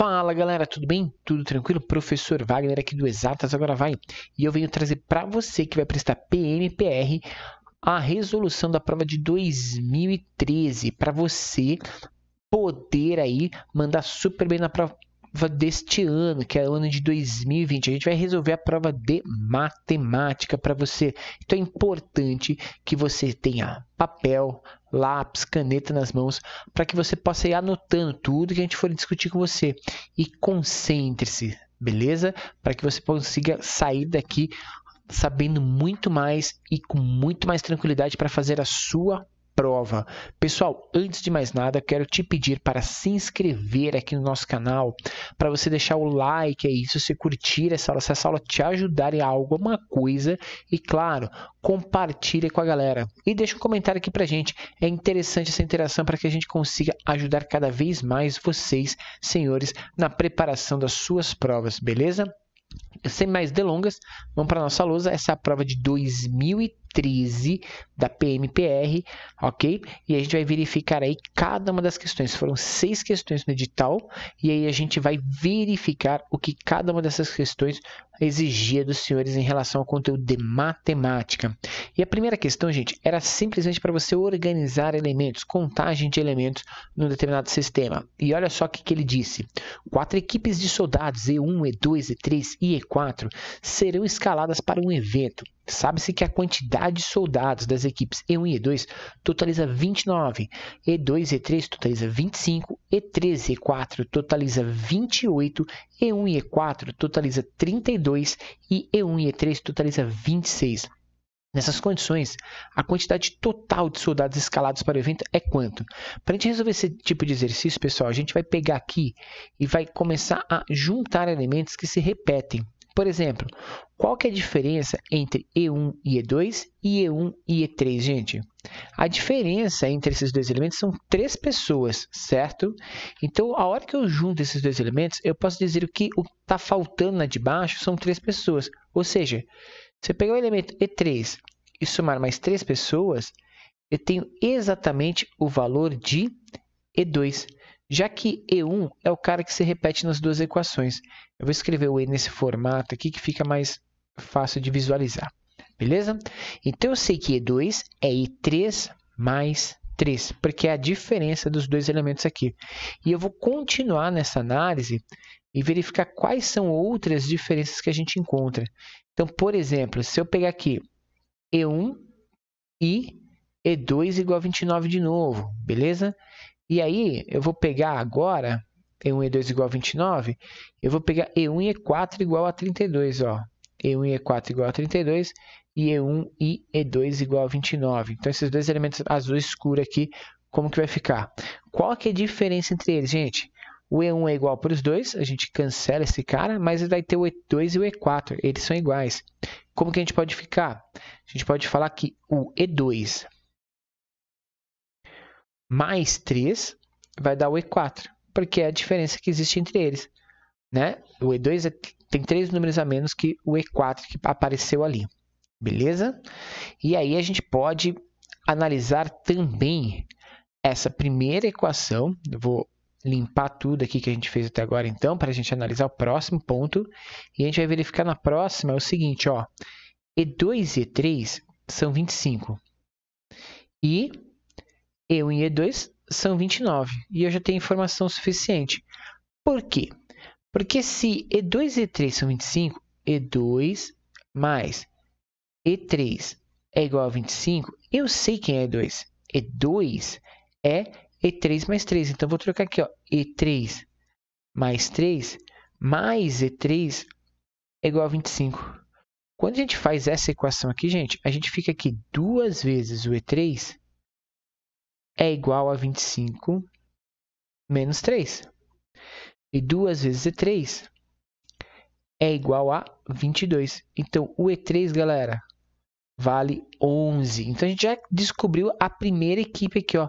Fala galera, tudo bem? Tudo tranquilo? Professor Wagner aqui do Exatas Agora Vai e eu venho trazer para você que vai prestar PMPR a resolução da prova de 2013 para você poder aí mandar super bem na prova prova deste ano, que é o ano de 2020. A gente vai resolver a prova de matemática para você. Então é importante que você tenha papel, lápis, caneta nas mãos, para que você possa ir anotando tudo que a gente for discutir com você. E concentre-se, beleza? Para que você consiga sair daqui sabendo muito mais e com muito mais tranquilidade para fazer a sua prova. Pessoal, antes de mais nada, quero te pedir para se inscrever aqui no nosso canal, para você deixar o like aí, se você curtir essa aula, se essa aula te ajudar em alguma coisa, e claro, compartilha com a galera. E deixa um comentário aqui pra gente. É interessante essa interação para que a gente consiga ajudar cada vez mais vocês, senhores, na preparação das suas provas, beleza? Sem mais delongas, vamos para nossa lousa. Essa é a prova de 2013 diretrizes da PMPR, ok? E a gente vai verificar aí cada uma das questões. Foram seis questões no edital, e aí a gente vai verificar o que cada uma dessas questões exigia dos senhores em relação ao conteúdo de matemática. E a primeira questão, gente, era simplesmente para você organizar elementos, contagem de elementos num determinado sistema. E olha só o que, que ele disse: quatro equipes de soldados, E1, E2, E3 e E4, serão escaladas para um evento Sabe-se que a quantidade de soldados das equipes E1 e E2 totaliza 29, E2 e E3 totaliza 25, E3 e E4 totaliza 28, E1 e E4 totaliza 32 e E1 e E3 totaliza 26. Nessas condições, a quantidade total de soldados escalados para o evento é quanto? Para a gente resolver esse tipo de exercício, pessoal, a gente vai pegar aqui e vai começar a juntar elementos que se repetem. Por exemplo, qual que é a diferença entre E1 e E2 e E1 e E3, gente? A diferença entre esses dois elementos são três pessoas, certo? Então, a hora que eu junto esses dois elementos, eu posso dizer que o que está faltando na de baixo são três pessoas. Ou seja, se eu pegar o elemento E3 e somar mais três pessoas, eu tenho exatamente o valor de E2 já que E1 é o cara que se repete nas duas equações. Eu vou escrever o E nesse formato aqui que fica mais fácil de visualizar. Beleza? Então eu sei que E2 é e 3 mais 3, porque é a diferença dos dois elementos aqui. E eu vou continuar nessa análise e verificar quais são outras diferenças que a gente encontra. Então, por exemplo, se eu pegar aqui E1 e E2 igual a 29 de novo, beleza? E aí eu vou pegar agora E1 e E2 igual a 29, eu vou pegar E1 e E4 igual a 32, ó. E1 e E4 igual a 32 e E1 e E2 igual a 29. Então, esses dois elementos azul escuro aqui, como que vai ficar? Qual que é a diferença entre eles, gente? O E1 é igual para os dois, a gente cancela esse cara, mas vai ter o E2 e o E4, eles são iguais. Como que a gente pode ficar? A gente pode falar que o E2 mais 3 vai dar o E4, porque é a diferença que existe entre eles. Né? O E2 é tem três números a menos que o E4 que apareceu ali. Beleza? E aí a gente pode analisar também essa primeira equação. Eu vou limpar tudo aqui que a gente fez até agora, então, para a gente analisar o próximo ponto. E a gente vai verificar na próxima o seguinte, ó. E2 e E3 são 25. E E1 e E2 são 29. E eu já tenho informação suficiente. Por quê? Porque se E2 e E3 são 25, E2 mais E3 é igual a 25, eu sei quem é E2. E2 é E3 mais 3. Então, vou trocar aqui, ó, E3 mais 3 mais E3 é igual a 25. Quando a gente faz essa equação aqui, gente, a gente fica aqui duas vezes o E3 é igual a 25 menos 3. E 2 vezes E3 é igual a 22. Então, o E3, galera, vale 11. Então, a gente já descobriu a primeira equipe aqui, ó.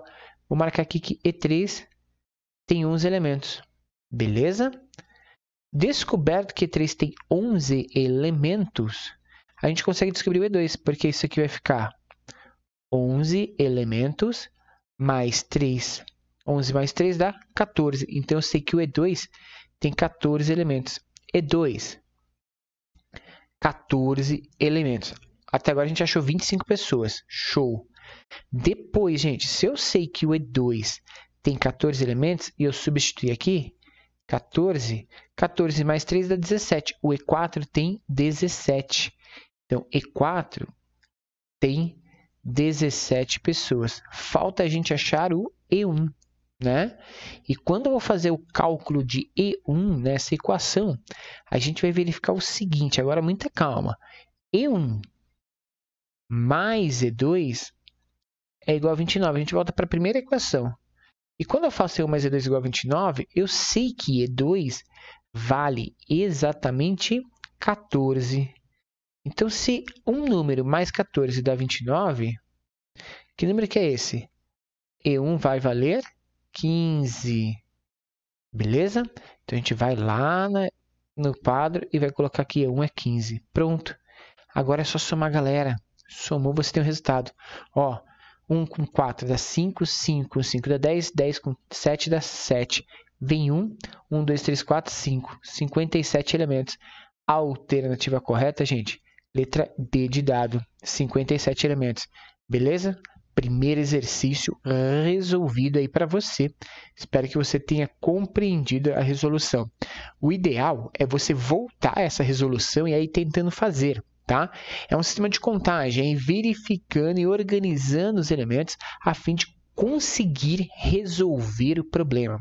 Vou marcar aqui que E3 tem 11 elementos. Beleza? Descoberto que E3 tem 11 elementos, a gente consegue descobrir o E2, porque isso aqui vai ficar 11 elementos mais 3 11 mais 3 dá 14. Então, eu sei que o E2 tem 14 elementos. E2, 14 elementos. Até agora a gente achou 25 pessoas. Show! Depois, gente, se eu sei que o E2 tem 14 elementos e eu substituir aqui, 14, 14 mais 3 dá 17. O E4 tem 17. Então, E4 tem 17 pessoas. Falta a gente achar o E1 né? E quando eu vou fazer o cálculo de E1 nessa equação, a gente vai verificar o seguinte, agora muita calma. E1 mais E2 é igual a 29. A gente volta para a primeira equação. E quando eu faço E1 mais E2 igual a 29, eu sei que E2 vale exatamente 14. Então, se um número mais 14 dá 29, que número que é esse? E1 vai valer 15. Beleza? Então, a gente vai lá na, no quadro e vai colocar aqui 1 é 15. Pronto. Agora é só somar, galera. Somou, você tem o resultado. Ó, 1 com 4 dá 5, 5 com 5 dá 10, 10 com 7 dá 7. Vem 1, 1, 2, 3, 4, 5. 57 elementos. A alternativa correta, gente, letra D de dado. 57 elementos. Beleza? primeiro exercício resolvido aí para você. Espero que você tenha compreendido a resolução. O ideal é você voltar a essa resolução e aí tentando fazer. Tá? É um sistema de contagem, verificando e organizando os elementos a fim de conseguir resolver o problema.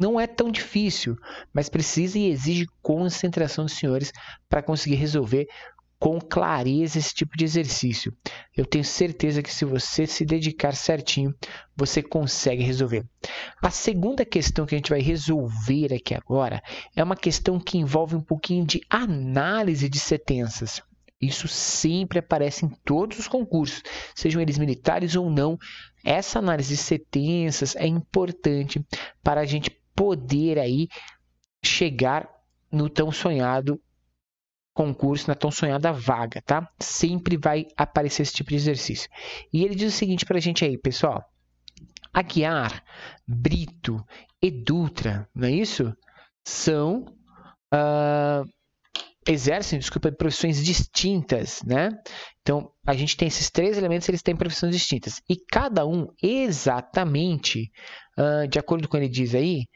Não é tão difícil, mas precisa e exige concentração dos senhores para conseguir resolver com clareza esse tipo de exercício. Eu tenho certeza que se você se dedicar certinho, você consegue resolver. A segunda questão que a gente vai resolver aqui agora é uma questão que envolve um pouquinho de análise de sentenças. Isso sempre aparece em todos os concursos, sejam eles militares ou não. Essa análise de sentenças é importante para a gente poder aí chegar no tão sonhado concurso, na tão sonhada vaga, tá? Sempre vai aparecer esse tipo de exercício. E ele diz o seguinte para a gente aí, pessoal. Aguiar, Brito e Dutra, não é isso? São. Uh, exercem, desculpa, profissões distintas, né? Então, a gente tem esses três elementos, eles têm profissões distintas. E cada um, exatamente, uh, de acordo com o que ele diz aí,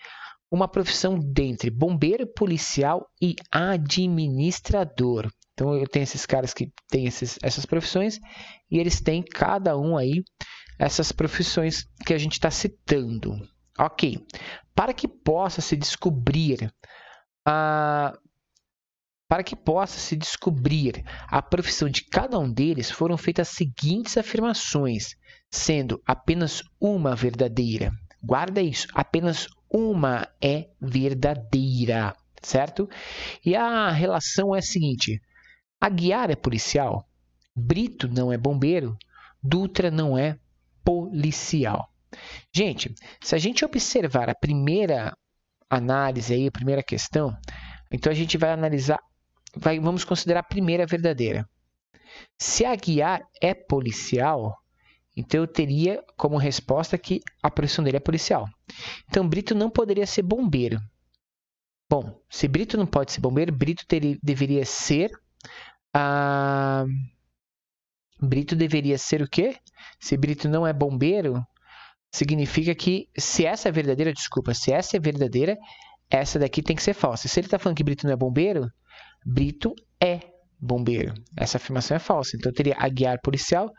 uma profissão dentre bombeiro, policial e administrador. Então eu tenho esses caras que têm esses, essas profissões e eles têm cada um aí essas profissões que a gente está citando. Ok. Para que possa se descobrir a para que possa se descobrir a profissão de cada um deles, foram feitas as seguintes afirmações, sendo apenas uma verdadeira. Guarda isso, apenas uma é verdadeira, certo? E a relação é a seguinte: Aguiar é policial, Brito não é bombeiro, Dutra não é policial. Gente, se a gente observar a primeira análise aí, a primeira questão, então a gente vai analisar, vai, vamos considerar a primeira verdadeira. Se Aguiar é policial, então eu teria como resposta que a profissão dele é policial. Então Brito não poderia ser bombeiro. Bom, se Brito não pode ser bombeiro, Brito teria, deveria ser. Ah, Brito deveria ser o quê? Se Brito não é bombeiro, significa que se essa é verdadeira, desculpa, se essa é verdadeira, essa daqui tem que ser falsa. Se ele está falando que Brito não é bombeiro, Brito é bombeiro. Essa afirmação é falsa. Então teria Aguiar policial,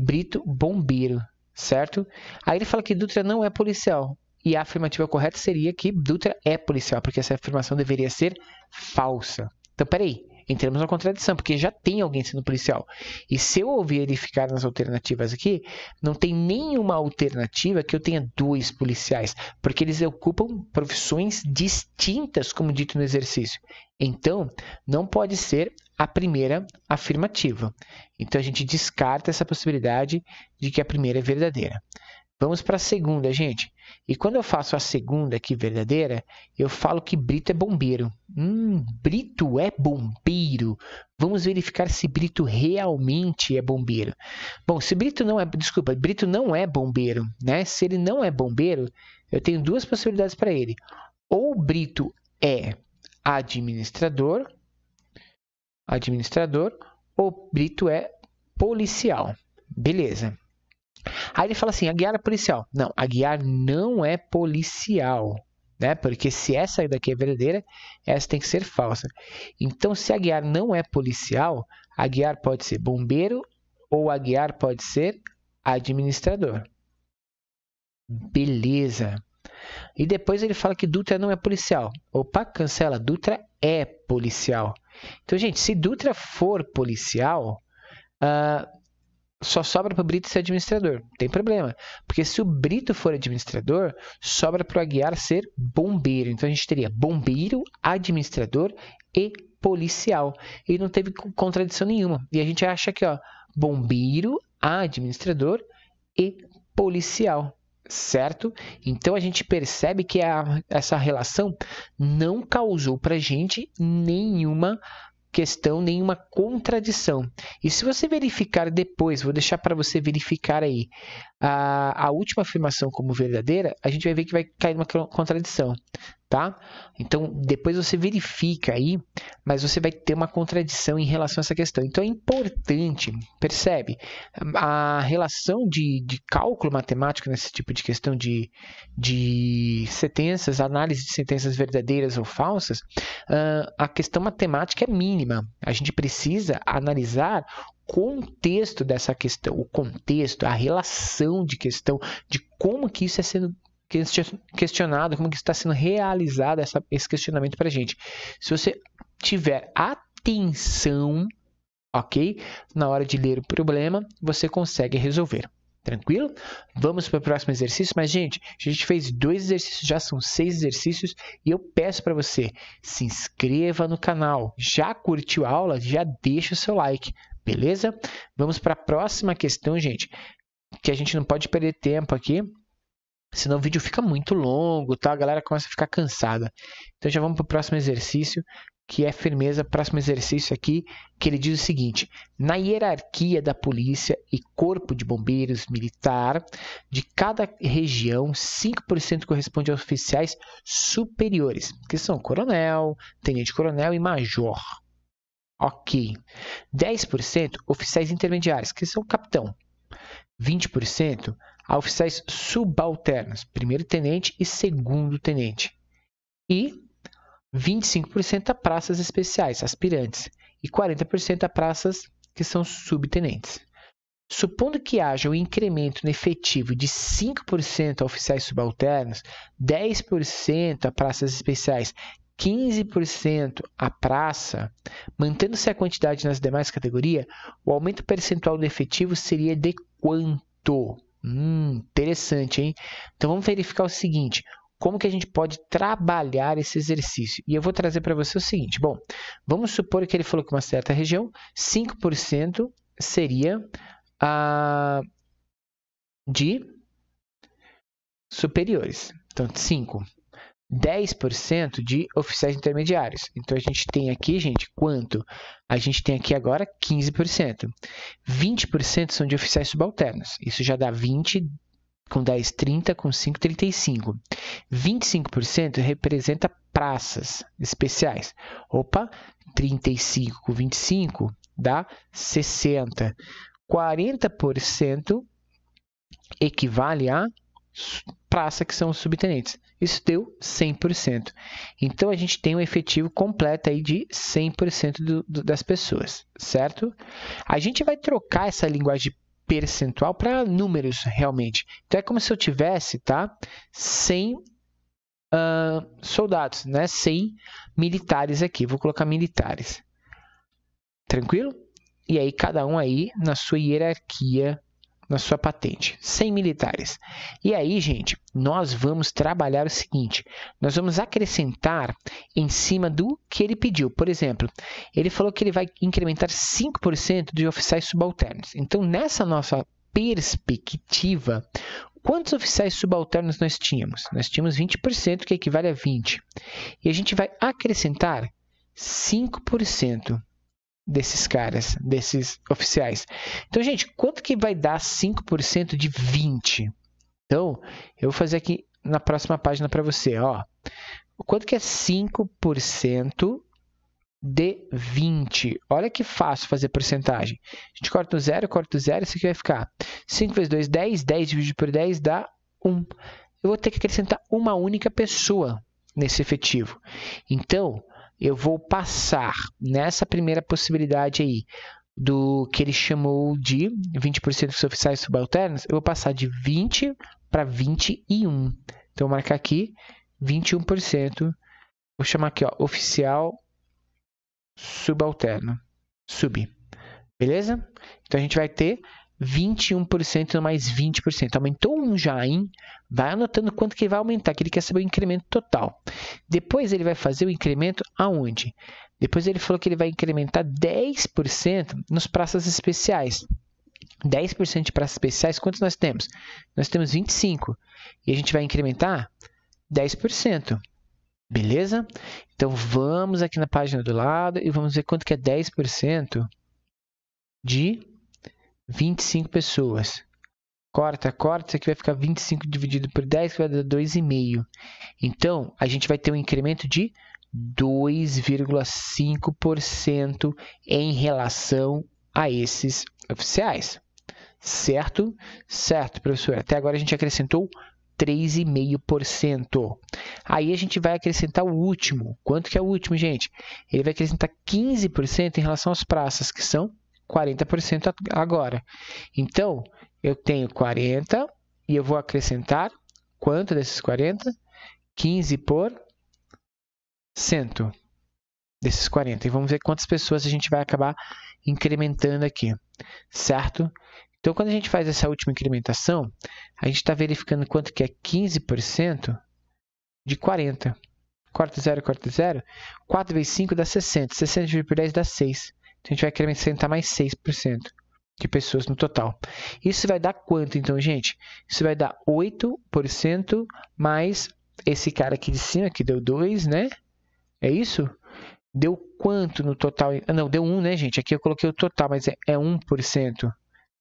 Brito Bombeiro, certo? Aí ele fala que Dutra não é policial. E a afirmativa correta seria que Dutra é policial, porque essa afirmação deveria ser falsa. Então, peraí entramos na contradição, porque já tem alguém sendo policial. E se eu verificar nas alternativas aqui, não tem nenhuma alternativa que eu tenha dois policiais, porque eles ocupam profissões distintas, como dito no exercício. Então, não pode ser a primeira afirmativa. Então, a gente descarta essa possibilidade de que a primeira é verdadeira. Vamos para a segunda, gente. E quando eu faço a segunda aqui verdadeira, eu falo que Brito é bombeiro. Hum, Brito é bombeiro. Vamos verificar se Brito realmente é bombeiro. Bom, se Brito não é, desculpa, Brito não é bombeiro, né? Se ele não é bombeiro, eu tenho duas possibilidades para ele. Ou Brito é administrador, administrador, ou Brito é policial. Beleza. Aí ele fala assim: a guiar é policial. Não, a guiar não é policial. Né? Porque se essa daqui é verdadeira, essa tem que ser falsa. Então, se a guiar não é policial, a guiar pode ser bombeiro ou a guiar pode ser administrador. Beleza. E depois ele fala que Dutra não é policial. Opa, cancela. Dutra é policial. Então, gente, se Dutra for policial, uh, só sobra para o Brito ser administrador. Não tem problema. Porque se o Brito for administrador, sobra para o Aguiar ser bombeiro. Então a gente teria bombeiro, administrador e policial. E não teve contradição nenhuma. E a gente acha que, ó, bombeiro, administrador e policial. Certo? Então a gente percebe que a, essa relação não causou para a gente nenhuma questão, nenhuma contradição. E se você verificar depois, vou deixar para você verificar aí, a, a última afirmação como verdadeira, a gente vai ver que vai cair uma contradição, tá? Então, depois você verifica aí, mas você vai ter uma contradição em relação a essa questão. Então, é importante, percebe? A relação de, de cálculo matemático nesse tipo de questão de, de sentenças, análise de sentenças verdadeiras ou falsas, ah, a questão matemática é mínima. A gente precisa analisar contexto dessa questão, o contexto, a relação de questão, de como que isso é sendo questionado, como que está sendo realizado essa, esse questionamento para a gente. Se você tiver atenção, ok, na hora de ler o problema, você consegue resolver. Tranquilo? Vamos para o próximo exercício. Mas, gente, a gente fez dois exercícios, já são seis exercícios. E eu peço para você, se inscreva no canal. Já curtiu a aula? Já deixa o seu like. Beleza? Vamos para a próxima questão, gente, que a gente não pode perder tempo aqui, senão o vídeo fica muito longo, tá? A galera começa a ficar cansada. Então já vamos para o próximo exercício, que é firmeza. Próximo exercício aqui, que ele diz o seguinte: na hierarquia da polícia e corpo de bombeiros militar de cada região, 5% corresponde a oficiais superiores, que são coronel, tenente-coronel e major. Ok. 10% oficiais intermediários, que são capitão. 20% a oficiais subalternos, primeiro tenente e segundo tenente. E 25% a praças especiais, aspirantes, e 40% a praças que são subtenentes. Supondo que haja um incremento no efetivo de 5% a oficiais subalternos, 10% a praças especiais 15% a praça, mantendo-se a quantidade nas demais categorias, o aumento percentual do efetivo seria de quanto? Hum, interessante, hein? Então vamos verificar o seguinte: como que a gente pode trabalhar esse exercício? E eu vou trazer para você o seguinte: bom, vamos supor que ele falou que uma certa região, 5% seria a de superiores. Então, 5 10% de oficiais intermediários. Então a gente tem aqui, gente, quanto? A gente tem aqui agora 15%. 20% são de oficiais subalternos. Isso já dá 20 com 10, 30, com 5, 35. 25% representa praças especiais. Opa, 35 com 25 dá 60. 40% equivale a praça que são os subtenentes. Isso deu 100%. Então a gente tem um efetivo completo aí de 100% do, do, das pessoas, certo? A gente vai trocar essa linguagem percentual para números realmente. Então é como se eu tivesse, tá? 100 uh, ah, soldados, né? 100 militares aqui. Vou colocar militares. Tranquilo? E aí cada um aí na sua hierarquia na sua patente, 100 militares. E aí, gente, nós vamos trabalhar o seguinte: nós vamos acrescentar em cima do que ele pediu. Por exemplo, ele falou que ele vai incrementar 5% de oficiais subalternos. Então, nessa nossa perspectiva, quantos oficiais subalternos nós tínhamos? Nós tínhamos 20%, que equivale a 20. E a gente vai acrescentar 5% desses caras, desses oficiais. Então, gente, quanto que vai dar 5% de 20? Então, eu vou fazer aqui na próxima página para você, ó. Quanto que é 5% de 20? Olha que fácil fazer porcentagem. A gente corta o zero, corta o zero, isso aqui vai ficar 5 vezes 2, 10, 10 dividido por 10 dá 1. Eu vou ter que acrescentar uma única pessoa nesse efetivo. Então, eu vou passar nessa primeira possibilidade aí do que ele chamou de 20% dos oficiais subalternos, eu vou passar de 20 para 21. Então, vou marcar aqui 21%. Vou chamar aqui, ó, oficial subalterno, sub. Beleza? Então, a gente vai ter 21% mais 20%. Aumentou um já em, vai anotando quanto que vai aumentar, que ele quer saber o incremento total. Depois ele vai fazer o incremento aonde? Depois ele falou que ele vai incrementar 10% nos praças especiais. 10% de praças especiais, quantos nós temos? Nós temos 25. E a gente vai incrementar 10%. Beleza? Então vamos aqui na página do lado e vamos ver quanto que é 10% de 25 pessoas. Corta, corta, que vai ficar 25 dividido por 10, que vai dar 2,5. Então, a gente vai ter um incremento de 2,5% em relação a esses oficiais. Certo? Certo, professor. Até agora a gente acrescentou 3,5%. Aí a gente vai acrescentar o último. Quanto que é o último, gente? Ele vai acrescentar 15% em relação às praças, que são 40% agora. Então, eu tenho 40 e eu vou acrescentar quanto desses 40? 15 por 100 desses 40. E vamos ver quantas pessoas a gente vai acabar incrementando aqui, certo? Então, quando a gente faz essa última incrementação, a gente está verificando quanto que é 15% de 40. Corta 0, corta 0. 4 vezes 5 dá 60. 60 dividido por 10 dá 6 a gente vai acrescentar mais 6% de pessoas no total. Isso vai dar quanto, então, gente? Isso vai dar 8% mais esse cara aqui de cima, que deu 2, né? É isso? Deu quanto no total? Ah, não, deu 1, né, gente? Aqui eu coloquei o total, mas é, é 1%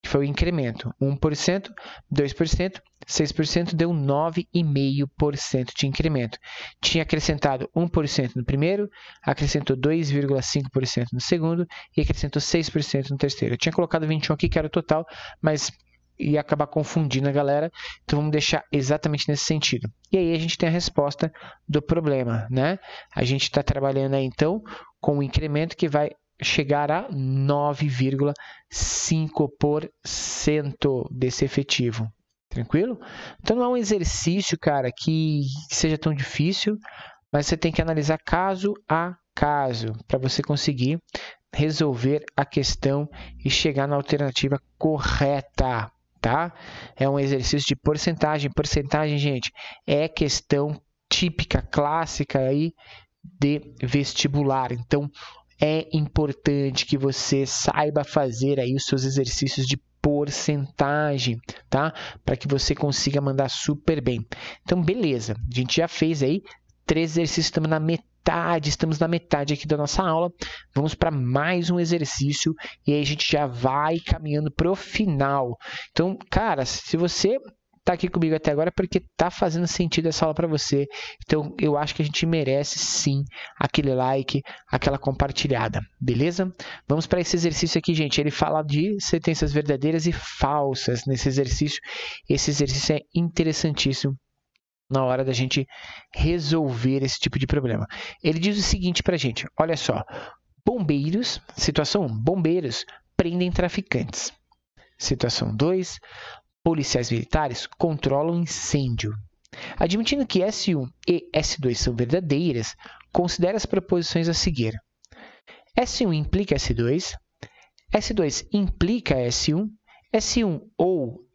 que foi o incremento. 1%, 2%, 6% deu 9,5% de incremento. Tinha acrescentado 1% no primeiro, acrescentou 2,5% no segundo e acrescentou 6% no terceiro. Eu tinha colocado 21 aqui, que era o total, mas ia acabar confundindo a galera, então vamos deixar exatamente nesse sentido. E aí a gente tem a resposta do problema, né? A gente está trabalhando aí então com um incremento que vai chegar a 9,5% desse efetivo. Tranquilo? Então não é um exercício, cara, que seja tão difícil, mas você tem que analisar caso a caso para você conseguir resolver a questão e chegar na alternativa correta, tá? É um exercício de porcentagem, porcentagem, gente, é questão típica, clássica aí de vestibular. Então, é importante que você saiba fazer aí os seus exercícios de porcentagem, tá? Para que você consiga mandar super bem. Então, beleza, a gente já fez aí três exercícios, estamos na metade, estamos na metade aqui da nossa aula. Vamos para mais um exercício e aí a gente já vai caminhando para o final. Então, cara, se você tá aqui comigo até agora porque tá fazendo sentido essa aula para você. Então eu acho que a gente merece sim aquele like, aquela compartilhada, beleza? Vamos para esse exercício aqui, gente. Ele fala de sentenças verdadeiras e falsas nesse exercício. Esse exercício é interessantíssimo na hora da gente resolver esse tipo de problema. Ele diz o seguinte para gente: olha só, bombeiros, situação 1, bombeiros prendem traficantes. Situação 2, policiais militares controlam o incêndio. Admitindo que S1 e S2 são verdadeiras, considere as proposições a seguir. S1 implica S2, S2 implica S1, S1 ou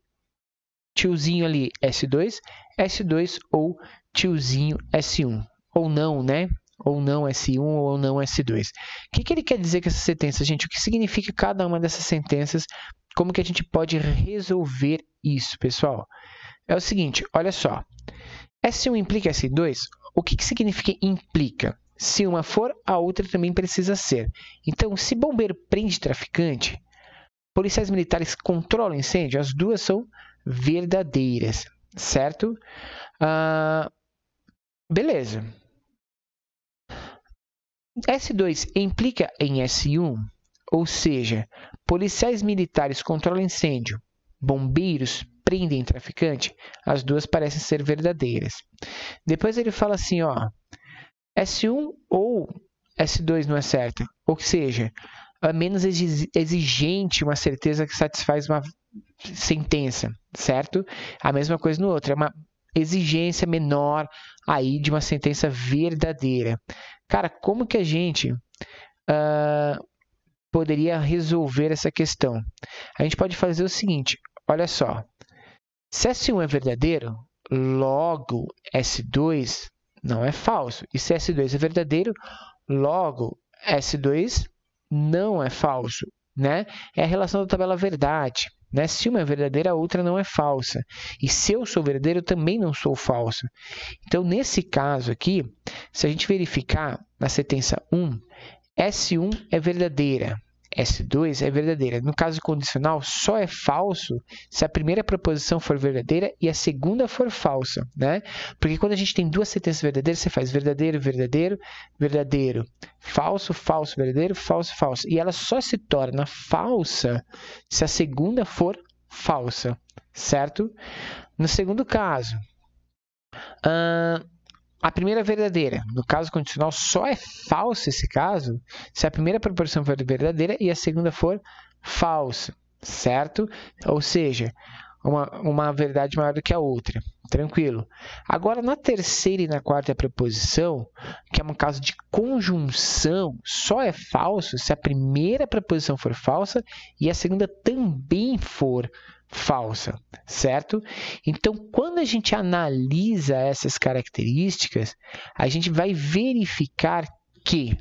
tiozinho ali S2, S2 ou tiozinho S1. Ou não, né? Ou não S1 ou não S2. O que, que ele quer dizer com essa sentença, gente? O que significa cada uma dessas sentenças como que a gente pode resolver isso, pessoal? É o seguinte, olha só. S1 implica S2? O que, que significa implica? Se uma for, a outra também precisa ser. Então, se bombeiro prende traficante, policiais militares controlam incêndio, as duas são verdadeiras, certo? Ah, beleza. S2 implica em S1? Ou seja, policiais militares controlam incêndio, bombeiros prendem traficante, as duas parecem ser verdadeiras. Depois ele fala assim, ó, S1 ou S2 não é certa, ou seja, é menos exigente uma certeza que satisfaz uma sentença, certo? A mesma coisa no outro, é uma exigência menor aí de uma sentença verdadeira. Cara, como que a gente uh, poderia resolver essa questão? A gente pode fazer o seguinte: olha só. Se S1 é verdadeiro, logo S2 não é falso. E se S2 é verdadeiro, logo S2 não é falso. Né? É a relação da tabela verdade. Né? Se uma é verdadeira, a outra não é falsa. E se eu sou verdadeiro, eu também não sou falso. Então, nesse caso aqui, se a gente verificar na sentença 1, S1 é verdadeira, S2 é verdadeira. No caso condicional, só é falso se a primeira proposição for verdadeira e a segunda for falsa, né? Porque quando a gente tem duas sentenças verdadeiras, você faz verdadeiro, verdadeiro, verdadeiro, falso, falso, verdadeiro, falso, falso. E ela só se torna falsa se a segunda for falsa, certo? No segundo caso, uh, a primeira verdadeira. No caso condicional, só é falso esse caso se a primeira proporção for verdadeira e a segunda for falsa, certo? Ou seja, uma, uma verdade maior do que a outra. Tranquilo. Agora, na terceira e na quarta preposição, que é um caso de conjunção, só é falso se a primeira preposição for falsa e a segunda também for falsa falsa, certo? Então, quando a gente analisa essas características, a gente vai verificar que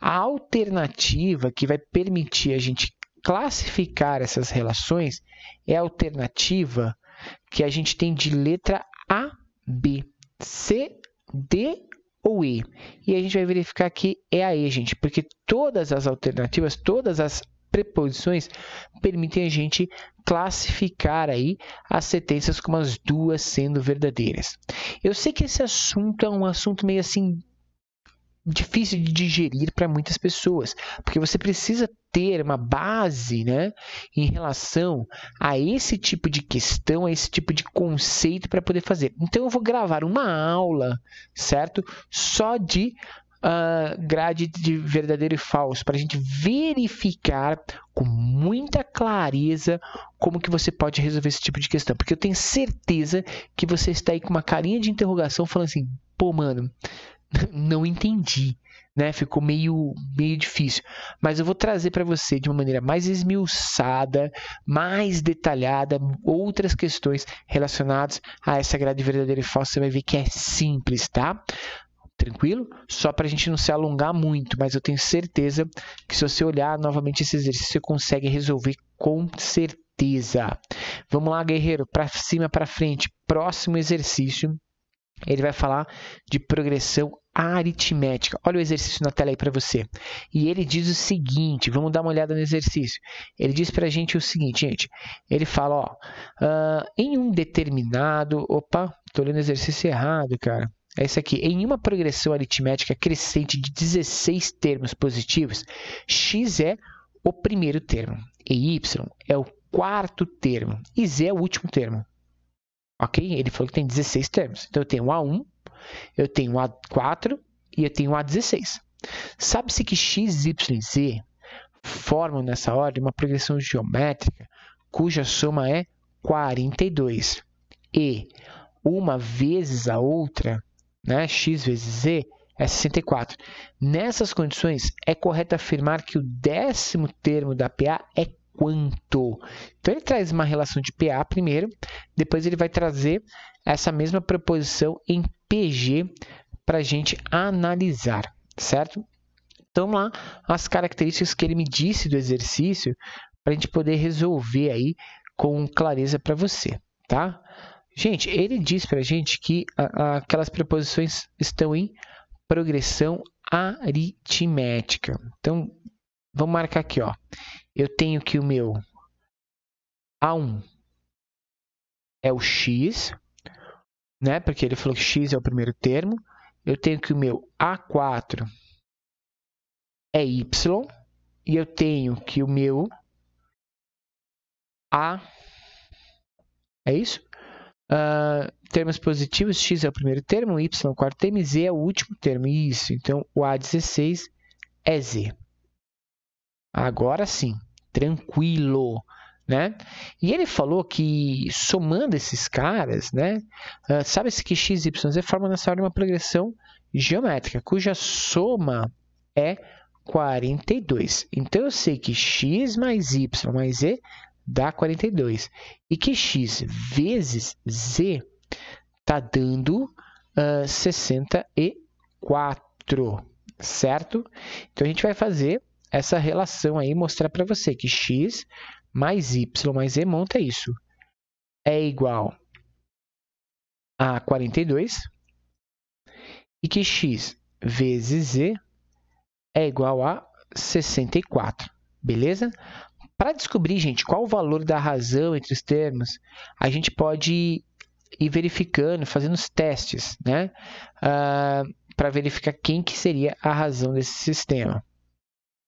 a alternativa que vai permitir a gente classificar essas relações é a alternativa que a gente tem de letra A, B, C, D ou E. E a gente vai verificar que é a E, gente, porque todas as alternativas, todas as preposições permitem a gente classificar aí as sentenças como as duas sendo verdadeiras. Eu sei que esse assunto é um assunto meio assim difícil de digerir para muitas pessoas, porque você precisa ter uma base, né, em relação a esse tipo de questão, a esse tipo de conceito para poder fazer. Então eu vou gravar uma aula, certo? Só de uh, grade de verdadeiro e falso, para a gente verificar com muita clareza como que você pode resolver esse tipo de questão. Porque eu tenho certeza que você está aí com uma carinha de interrogação falando assim, pô, mano, não entendi. Né, ficou meio, meio difícil, mas eu vou trazer para você de uma maneira mais esmiuçada, mais detalhada, outras questões relacionadas a essa grade verdadeira e falsa. Você vai ver que é simples, tá? tranquilo? Só para a gente não se alongar muito, mas eu tenho certeza que se você olhar novamente esse exercício, você consegue resolver com certeza. Vamos lá, guerreiro, para cima, para frente. Próximo exercício, ele vai falar de progressão aritmética. Olha o exercício na tela aí para você. E ele diz o seguinte, vamos dar uma olhada no exercício. Ele diz para a gente o seguinte, gente. Ele fala, ó, uh, em um determinado... Opa, tô lendo o exercício errado, cara é esse aqui. Em uma progressão aritmética crescente de 16 termos positivos, x é o primeiro termo, e y é o quarto termo, e z é o último termo. Ok? Ele falou que tem 16 termos. Então eu tenho A1, eu tenho A4 e eu tenho A16. Sabe-se que x, y e z formam nessa ordem uma progressão geométrica cuja soma é 42. E uma vezes a outra né, x vezes z, é 64. Nessas condições, é correto afirmar que o décimo termo da PA é quanto? Então, ele traz uma relação de PA primeiro, depois ele vai trazer essa mesma proposição em PG para a gente analisar, certo? Então, lá, as características que ele me disse do exercício para a gente poder resolver aí com clareza para você, tá? Gente, ele diz para a gente que aquelas preposições estão em progressão aritmética. Então, vamos marcar aqui, ó. Eu tenho que o meu A1 é o x, né? Porque ele falou que x é o primeiro termo. Eu tenho que o meu A4 é y e eu tenho que o meu A é isso? Ah, termos positivos, x é o primeiro termo, y é o quarto termo e z é o último termo. Isso, então o A16 é z. Agora sim, tranquilo. Né? E ele falou que somando esses caras, né, uh, sabe-se que x, y, z formam nessa ordem uma progressão geométrica, cuja soma é 42. Então eu sei que x mais y mais z dá 42. E que x vezes z está dando uh, ah, 64, certo? Então, a gente vai fazer essa relação aí, mostrar para você que x mais y mais z monta isso. É igual a 42 e que x vezes z é igual a 64, beleza? Para descobrir, gente, qual o valor da razão entre os termos, a gente pode ir verificando, fazendo os testes, né? Uh, ah, para verificar quem que seria a razão desse sistema.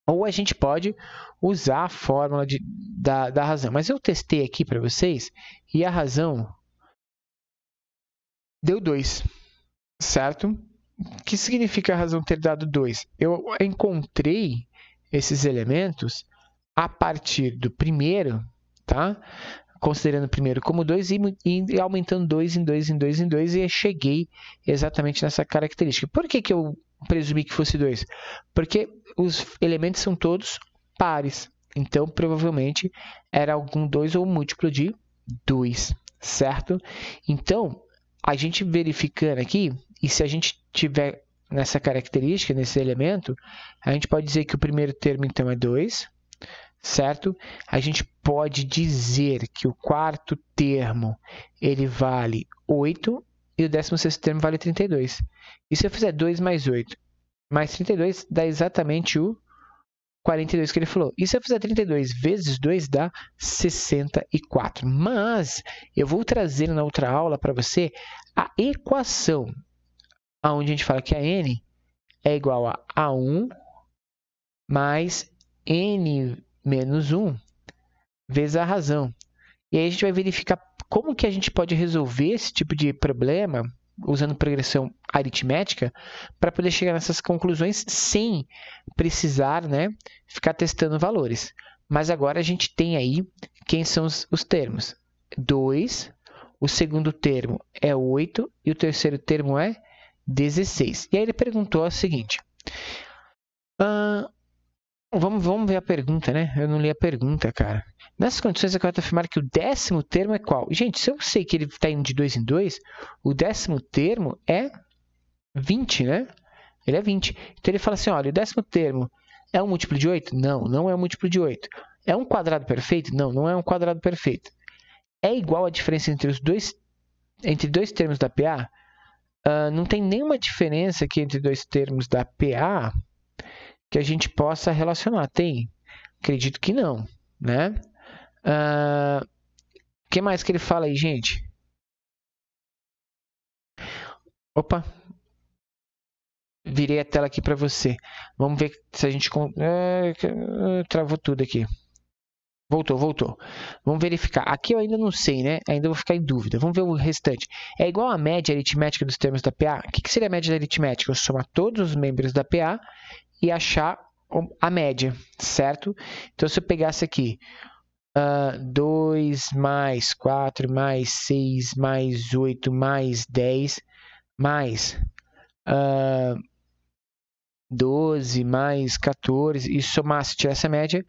Ou a gente pode usar a fórmula de, da, da razão. Mas eu testei aqui para vocês e a razão deu 2, certo? O que significa a razão ter dado 2? Eu encontrei esses elementos a partir do primeiro, tá? Considerando o primeiro como 2 e, e, aumentando 2 em 2 em 2 em 2 e cheguei exatamente nessa característica. Por que, que eu presumi que fosse 2? Porque os elementos são todos pares. Então, provavelmente, era algum 2 ou múltiplo de 2, certo? Então, a gente verificando aqui, e se a gente tiver nessa característica, nesse elemento, a gente pode dizer que o primeiro termo, então, é 2, certo? A gente pode dizer que o quarto termo ele vale 8 e o décimo sexto termo vale 32. E se eu fizer 2 mais 8 mais 32 dá exatamente o 42 que ele falou. E se eu fizer 32 vezes 2 dá 64. Mas eu vou trazer na outra aula para você a equação onde a gente fala que a n é igual a a1 mais n menos 1 vezes a razão. E aí a gente vai verificar como que a gente pode resolver esse tipo de problema usando progressão aritmética para poder chegar nessas conclusões sem precisar né, ficar testando valores. Mas agora a gente tem aí quem são os, os termos. 2, o segundo termo é 8 e o terceiro termo é 16. E aí ele perguntou o seguinte: ah, Vamos, vamos ver a pergunta, né? Eu não li a pergunta, cara. Nessas condições, é correto afirmar que o décimo termo é qual? Gente, se eu sei que ele está indo de 2 em 2, o décimo termo é 20, né? Ele é 20. Então ele fala assim: olha, o décimo termo é um múltiplo de 8? Não, não é um múltiplo de 8. É um quadrado perfeito? Não, não é um quadrado perfeito. É igual a diferença entre os dois entre dois termos da PA? Uh, ah, não tem nenhuma diferença aqui entre dois termos da PA que a gente possa relacionar. Tem? Acredito que não, né? O uh, ah, que mais que ele fala aí, gente? Opa, virei a tela aqui para você. Vamos ver se a gente é, é, travou tudo aqui. Voltou, voltou. Vamos verificar. Aqui eu ainda não sei, né? Ainda vou ficar em dúvida. Vamos ver o restante. É igual a média aritmética dos termos da PA? O que, seria a média aritmética? Eu somar todos os membros da PA e achar a média, certo? Então, se eu pegasse aqui uh, ah, 2 mais 4 mais 6 mais 8 mais 10 mais uh, ah, 12 mais 14 e somasse, tirasse a média,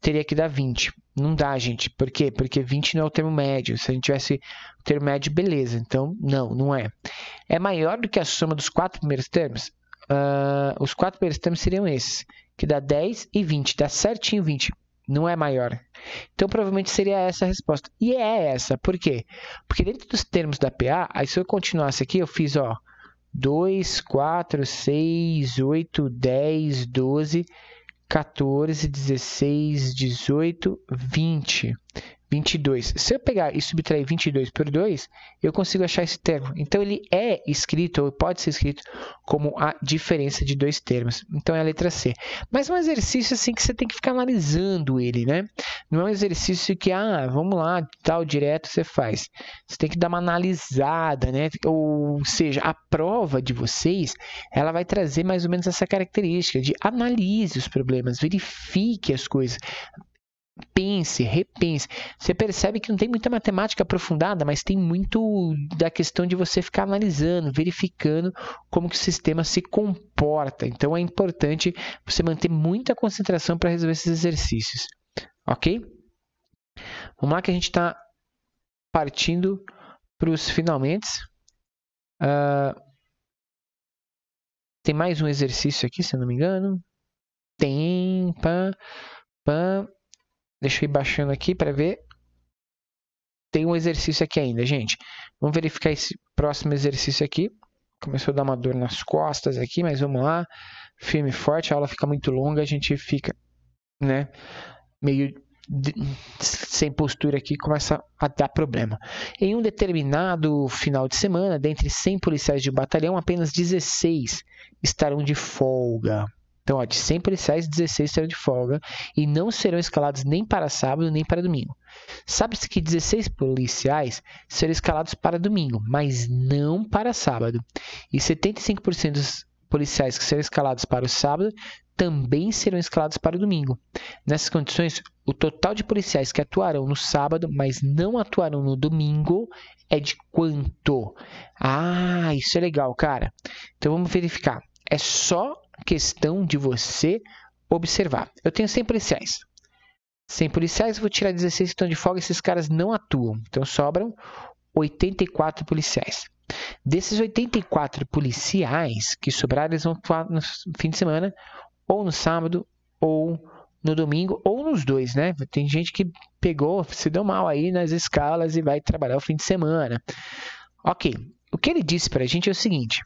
teria que dar 20. Não dá, gente. Por quê? Porque 20 não é o termo médio. Se a gente tivesse o termo médio, beleza. Então, não, não é. É maior do que a soma dos quatro primeiros termos? uh, os quatro primeiros termos seriam esses, que dá 10 e 20, dá certinho 20, não é maior. Então, provavelmente seria essa a resposta. E é essa, por quê? Porque dentro dos termos da PA, aí se eu continuasse aqui, eu fiz, ó, 2, 4, 6, 8, 10, 12, 14, 16, 18, 20. 22. Se eu pegar e subtrair 22 por 2, eu consigo achar esse termo. Então, ele é escrito, ou pode ser escrito, como a diferença de dois termos. Então, é a letra C. Mas é um exercício assim que você tem que ficar analisando ele, né? Não é um exercício que, ah, vamos lá, tal, direto, você faz. Você tem que dar uma analisada, né? Ou seja, a prova de vocês, ela vai trazer mais ou menos essa característica de analise os problemas, verifique as coisas pense, repense. Você percebe que não tem muita matemática aprofundada, mas tem muito da questão de você ficar analisando, verificando como que o sistema se comporta. Então é importante você manter muita concentração para resolver esses exercícios, ok? Vamos lá que a gente está partindo para os finalmente. Uh, tem mais um exercício aqui, se eu não me engano. Tem. Pá, Deixa eu ir baixando aqui para ver. Tem um exercício aqui ainda, gente. Vamos verificar esse próximo exercício aqui. Começou a dar uma dor nas costas aqui, mas vamos lá. Firme e forte, a aula fica muito longa, a gente fica, né, meio sem postura aqui começa a dar problema. Em um determinado final de semana, dentre 100 policiais de batalhão, apenas 16 estarão de folga. Então, ó, de 100 policiais, 16 serão de folga e não serão escalados nem para sábado nem para domingo. Sabe-se que 16 policiais serão escalados para domingo, mas não para sábado. E 75% dos policiais que serão escalados para o sábado também serão escalados para o domingo. Nessas condições, o total de policiais que atuarão no sábado, mas não atuarão no domingo, é de quanto? Ah, isso é legal, cara. Então vamos verificar. É só questão de você observar. Eu tenho 100 policiais. 100 policiais, vou tirar 16 que estão de folga, esses caras não atuam. Então sobram 84 policiais. Desses 84 policiais que sobraram, eles vão atuar no fim de semana, ou no sábado, ou no domingo, ou nos dois, né? Tem gente que pegou, se deu mal aí nas escalas e vai trabalhar o fim de semana. Ok, o que ele disse para a gente é o seguinte.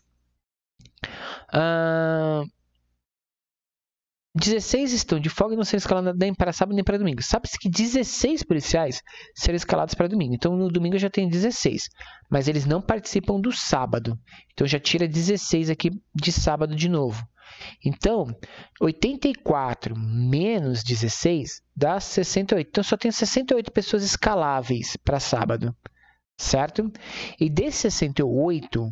Uh, 16 estão de folga e não serão escalados nem para sábado nem para domingo. Sabe-se que 16 policiais serão escalados para domingo. Então no domingo já tem 16, mas eles não participam do sábado. Então já tira 16 aqui de sábado de novo. Então, 84 menos 16 dá 68. Então só tem 68 pessoas escaláveis para sábado, certo? E desses 68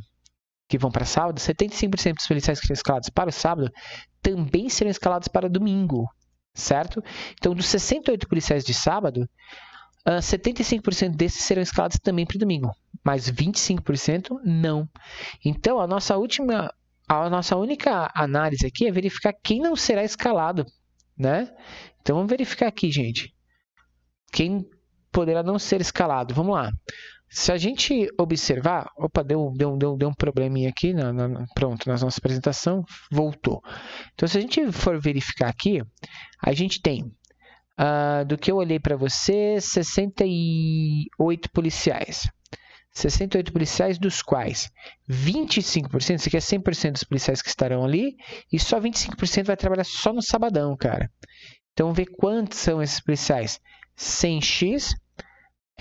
que vão para sábado, 75% dos policiais que são escalados para o sábado também serão escalados para domingo, certo? Então, dos 68 policiais de sábado, 75% ah, desses serão escalados também para domingo, mas 25% não. Então, a nossa última, a nossa única análise aqui é verificar quem não será escalado, né? Então, vamos verificar aqui, gente. Quem poderá não ser escalado? Vamos lá. Se a gente observar, opa, deu, deu, deu, deu um probleminha aqui, na, na, pronto, na nossa apresentação, voltou. Então, se a gente for verificar aqui, a gente tem, uh, do que eu olhei para você, 68 policiais. 68 policiais, dos quais 25%, você quer 100% dos policiais que estarão ali, e só 25% vai trabalhar só no sabadão, cara. Então, vê quantos são esses policiais. 100x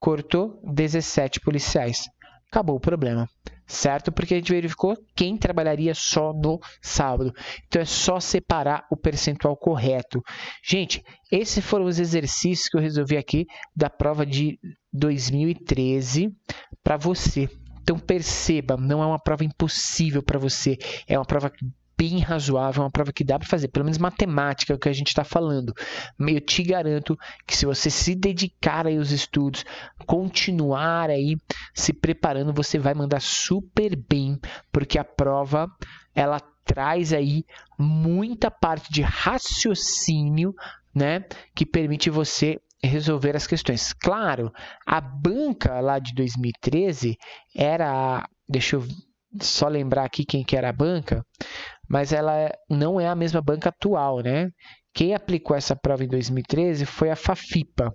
cortou 17 policiais. Acabou o problema, certo? Porque a gente verificou quem trabalharia só no sábado. Então é só separar o percentual correto. Gente, esses foram os exercícios que eu resolvi aqui da prova de 2013 para você. Então perceba, não é uma prova impossível para você, é uma prova bem razoável, uma prova que dá para fazer, pelo menos matemática é o que a gente está falando. Eu te garanto que se você se dedicar aí aos estudos, continuar aí se preparando, você vai mandar super bem, porque a prova ela traz aí muita parte de raciocínio, né, que permite você resolver as questões. Claro, a banca lá de 2013 era, deixa eu só lembrar aqui quem que era a banca mas ela é, não é a mesma banca atual, né? Quem aplicou essa prova em 2013 foi a Fafipa.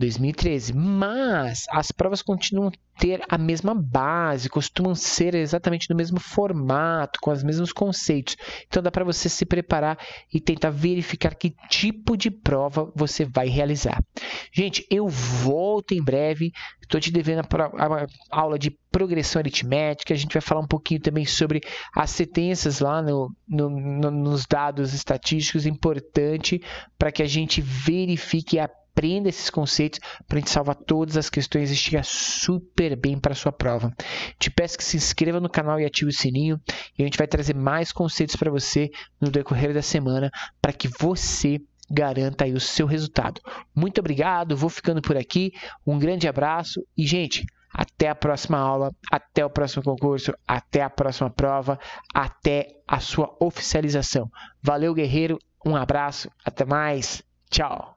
2013. Mas as provas continuam a ter a mesma base, costumam ser exatamente no mesmo formato, com os mesmos conceitos. Então dá para você se preparar e tentar verificar que tipo de prova você vai realizar. Gente, eu volto em breve. Estou te devendo a, aula de progressão aritmética. A gente vai falar um pouquinho também sobre as sentenças lá no, no, no, nos dados estatísticos, importante para que a gente verifique e aprenda esses conceitos para a gente salvar todas as questões e chegar super bem para sua prova. Te peço que se inscreva no canal e ative o sininho e a gente vai trazer mais conceitos para você no decorrer da semana para que você garanta aí o seu resultado. Muito obrigado, vou ficando por aqui. Um grande abraço e gente, até a próxima aula, até o próximo concurso, até a próxima prova, até a sua oficialização. Valeu, guerreiro. Um abraço, até mais. Tchau.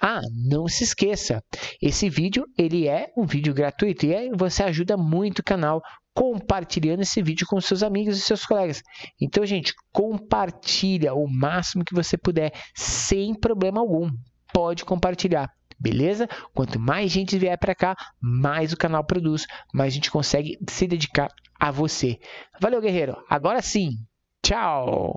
Ah, não se esqueça, esse vídeo ele é um vídeo gratuito e aí você ajuda muito o canal compartilhando esse vídeo com seus amigos e seus colegas. Então, gente, compartilha o máximo que você puder, sem problema algum. Pode compartilhar, beleza? Quanto mais gente vier para cá, mais o canal produz, mais a gente consegue se dedicar a você. Valeu, guerreiro. Agora sim. Tchau.